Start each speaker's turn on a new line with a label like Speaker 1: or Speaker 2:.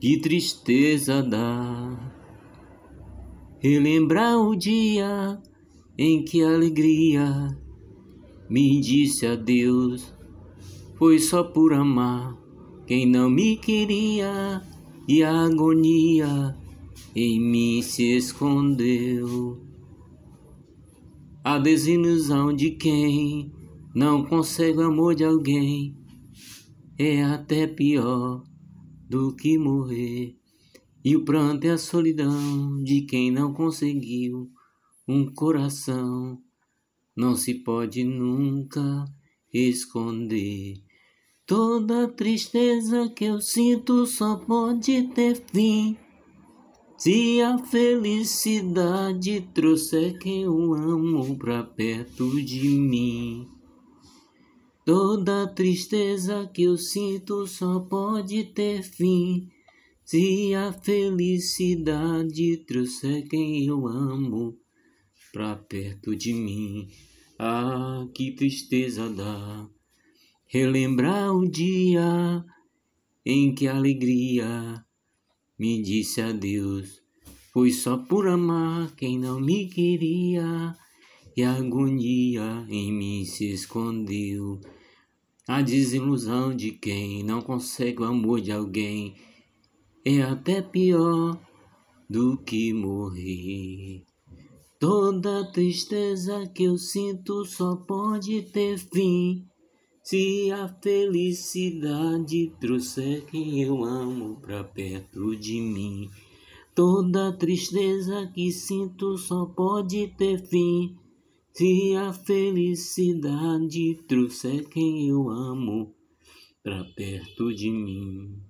Speaker 1: que tristeza dá relembrar o dia em que a alegria me disse adeus. Foi só por amar quem não me queria e a agonia em mim se escondeu. A desilusão de quem não consegue o amor de alguém é até pior do que morrer. E o pranto é a solidão de quem não conseguiu um coração. Não se pode nunca esconder. Toda tristeza que eu sinto só pode ter fim. Se a felicidade trouxer quem eu amo pra perto de mim. Toda tristeza que eu sinto só pode ter fim se a felicidade trouxer quem eu amo pra perto de mim. Ah, que tristeza dá relembrar o dia em que a alegria me disse adeus. Foi só por amar quem não me queria e a agonia em mim se escondeu. A desilusão de quem não consegue o amor de alguém é até pior do que morrer. Toda tristeza que eu sinto só pode ter fim se a felicidade trouxer quem eu amo pra perto de mim. Toda tristeza que sinto só pode ter fim se a felicidade trouxer quem eu amo pra perto de mim.